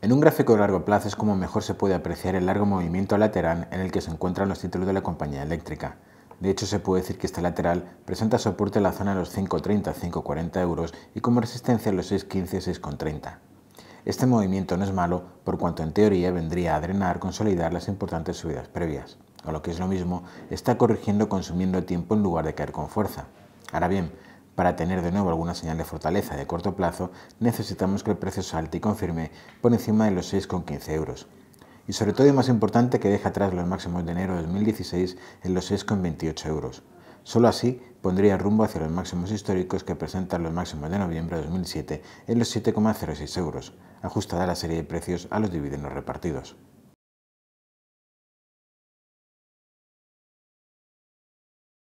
En un gráfico de largo plazo es como mejor se puede apreciar el largo movimiento lateral en el que se encuentran los títulos de la compañía eléctrica. De hecho, se puede decir que este lateral presenta soporte en la zona de los 5,30-5,40 euros y como resistencia en los 6,15-6,30. Este movimiento no es malo por cuanto en teoría vendría a drenar consolidar las importantes subidas previas, o lo que es lo mismo, está corrigiendo consumiendo tiempo en lugar de caer con fuerza. Ahora bien, para tener de nuevo alguna señal de fortaleza de corto plazo, necesitamos que el precio salte y confirme por encima de los 6,15 euros. Y sobre todo y más importante que deje atrás los máximos de enero de 2016 en los 6,28 euros. Solo así pondría rumbo hacia los máximos históricos que presentan los máximos de noviembre de 2007 en los 7,06 euros, ajustada la serie de precios a los dividendos repartidos.